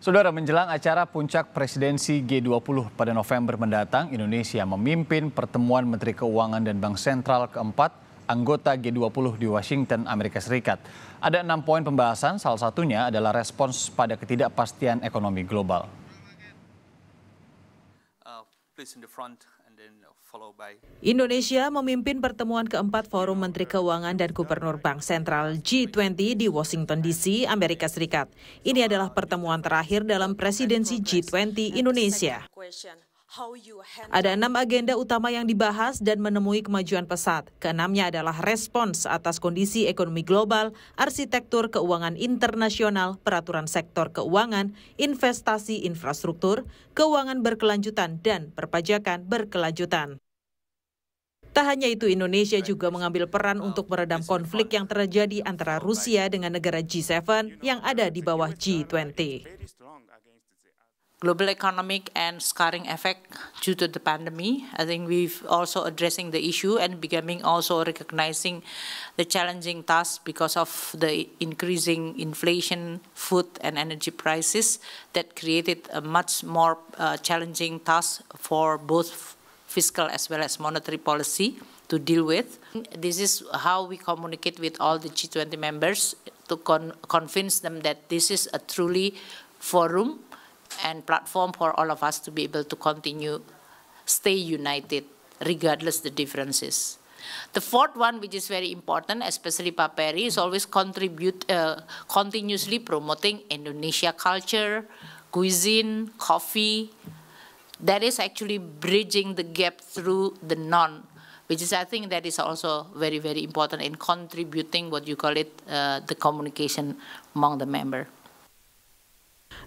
Saudara, menjelang acara puncak presidensi G20 pada November mendatang, Indonesia memimpin pertemuan Menteri Keuangan dan Bank Sentral keempat anggota G20 di Washington, Amerika Serikat. Ada enam poin pembahasan, salah satunya adalah respons pada ketidakpastian ekonomi global. Uh, Indonesia memimpin pertemuan keempat Forum Menteri Keuangan dan Gubernur Bank Sentral G20 di Washington DC, Amerika Serikat. Ini adalah pertemuan terakhir dalam presidensi G20 Indonesia. Ada enam agenda utama yang dibahas dan menemui kemajuan pesat. Keenamnya adalah respons atas kondisi ekonomi global, arsitektur keuangan internasional, peraturan sektor keuangan, investasi infrastruktur, keuangan berkelanjutan, dan perpajakan berkelanjutan. Tak hanya itu, Indonesia juga mengambil peran untuk meredam konflik yang terjadi antara Rusia dengan negara G7 yang ada di bawah G20. global economic and scarring effect due to the pandemic. I think we've also addressing the issue and becoming also recognizing the challenging task because of the increasing inflation, food and energy prices that created a much more uh, challenging task for both fiscal as well as monetary policy to deal with. This is how we communicate with all the G20 members to con convince them that this is a truly forum and platform for all of us to be able to continue, stay united, regardless the differences. The fourth one, which is very important, especially Paperi, is always contribute, uh, continuously promoting Indonesia culture, cuisine, coffee. That is actually bridging the gap through the non, which is, I think, that is also very, very important in contributing what you call it, uh, the communication among the member.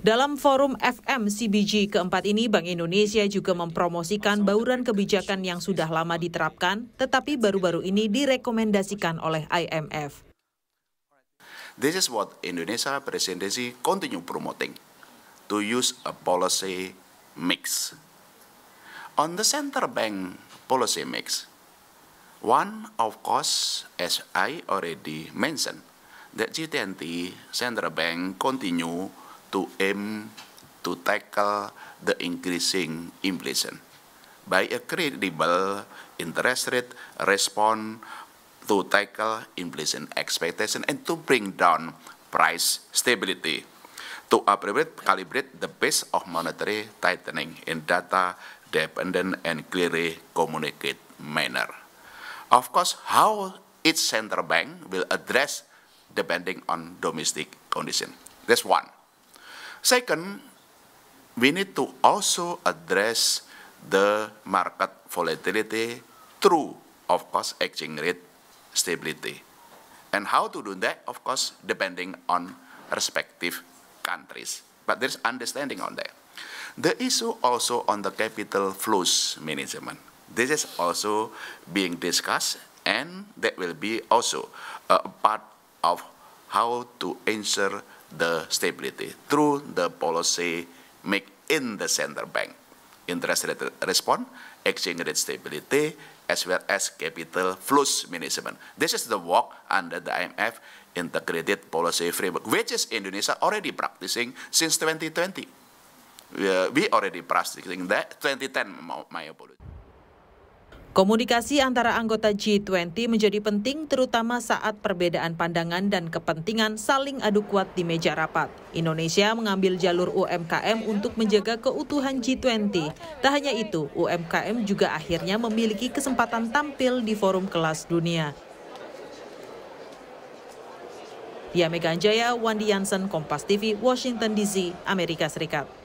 Dalam forum FMCBG keempat ini, Bank Indonesia juga mempromosikan bauran kebijakan yang sudah lama diterapkan, tetapi baru-baru ini direkomendasikan oleh IMF. This is what Indonesia presidency continue promoting, to use a policy mix. On the central bank policy mix, One, of course, as I already mentioned, that G20 central bank continue to aim to tackle the increasing inflation by a credible interest rate response to tackle inflation expectation and to bring down price stability to appropriate calibrate the pace of monetary tightening in data dependent and clearly communicated manner. Of course, how each central bank will address depending on domestic condition. That's one. Second, we need to also address the market volatility through, of course, exchange rate stability. And how to do that, of course, depending on respective countries. But there's understanding on that. The issue also on the capital flows management. This is also being discussed and that will be also a part of how to ensure the stability through the policy make in the central bank, interest rate response, exchange rate stability, as well as capital flows management. This is the work under the IMF integrated policy framework, which is Indonesia already practicing since 2020. Uh, we already practicing that 2010 my apologies. Komunikasi antara anggota G20 menjadi penting terutama saat perbedaan pandangan dan kepentingan saling adu kuat di meja rapat. Indonesia mengambil jalur UMKM untuk menjaga keutuhan G20. Tak hanya itu, UMKM juga akhirnya memiliki kesempatan tampil di forum kelas dunia. Dia Meganjaya, Wandi Yansen, Kompas TV, Washington DC, Amerika Serikat.